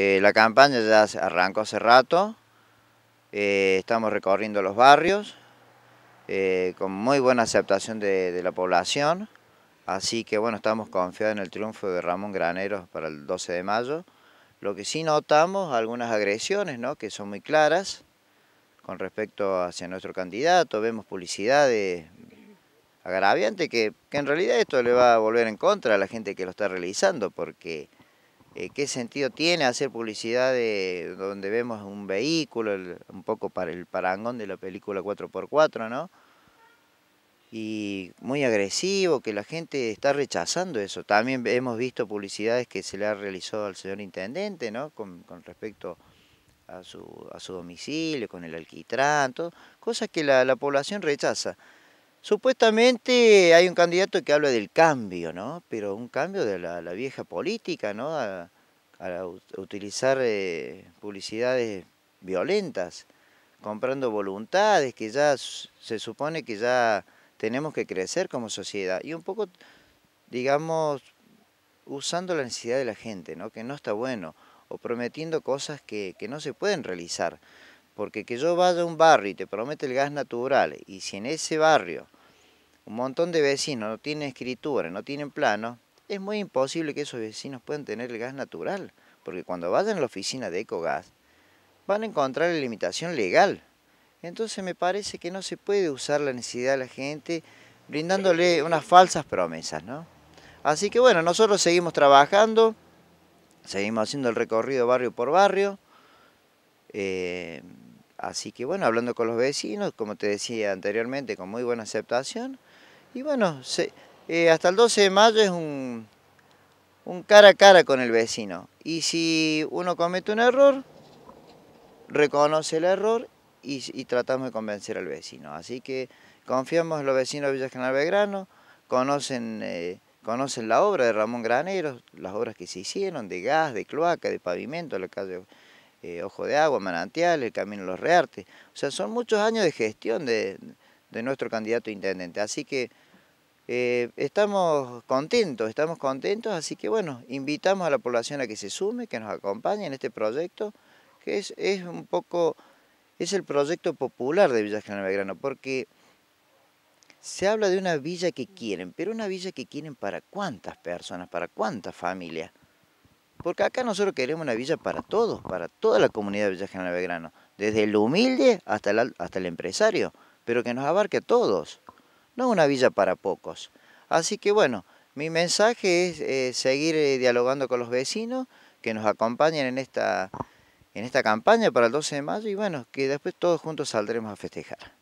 Eh, la campaña ya arrancó hace rato, eh, estamos recorriendo los barrios eh, con muy buena aceptación de, la población, así que bueno, estamos confiados en el triunfo de Ramón Graneros para el 12 de mayo. Lo que sí notamos, algunas agresiones ¿no? que son muy claras con respecto hacia nuestro candidato, vemos publicidad agraviante que, que en realidad esto le va a volver en contra a la gente que lo está realizando porque eh, ¿Qué sentido tiene hacer publicidad de donde vemos un vehículo, un poco para el parangón de la película 4x4, ¿no? Y muy agresivo, que la gente está rechazando eso. También hemos visto publicidades que se le ha realizado al señor intendente, ¿no? Con, con respecto a su, a su domicilio, con el alquitrán, cosas que la, la población rechaza. Supuestamente hay un candidato que habla del cambio, ¿no? Pero un cambio de la, vieja política, ¿no? A, utilizar eh, publicidades violentas, comprando voluntades que ya se supone que ya tenemos que crecer como sociedad. Y un poco, digamos, usando la necesidad de la gente, ¿no? Que no está bueno, o prometiendo cosas que, que no se pueden realizar. Porque que yo vaya a un barrio y te promete el gas natural, y si en ese barrio un montón de vecinos no tienen escritura, no tienen plano, es muy imposible que esos vecinos puedan tener el gas natural, porque cuando vayan a la oficina de Ecogas van a encontrar la limitación legal. Entonces me parece que no se puede usar la necesidad de la gente brindándole unas falsas promesas, ¿no? Así que bueno, nosotros seguimos trabajando, seguimos haciendo el recorrido barrio por barrio. Eh, así que bueno, hablando con los vecinos, como te decía anteriormente, con muy buena aceptación. Y bueno, se, eh, hasta el 12 de mayo es un, un cara a cara con el vecino. Y si uno comete un error, reconoce el error y, tratamos de convencer al vecino. Así que confiamos en los vecinos de Villa General Belgrano, conocen, eh, conocen la obra de Ramón Graneros, las obras que se hicieron de gas, de cloaca, de pavimento, la calle eh, Ojo de Agua, Manantial, el Camino de los Reartes. O sea, son muchos años de gestión de, nuestro candidato a intendente. Así que eh, estamos contentos, estamos contentos, así que bueno, invitamos a la población a que se sume, que nos acompañe en este proyecto, que es, es un poco, es el proyecto popular de Villa General Belgrano, porque se habla de una villa que quieren, pero una villa que quieren para cuántas personas, para cuántas familias. Porque acá nosotros queremos una villa para todos, para toda la comunidad de Villa General Belgrano, desde el humilde hasta el, hasta el empresario, pero que nos abarque a todos no una villa para pocos. Así que bueno, mi mensaje es eh, seguir eh, dialogando con los vecinos que nos acompañen en esta, en esta campaña para el 12 de mayo y bueno, que después todos juntos saldremos a festejar.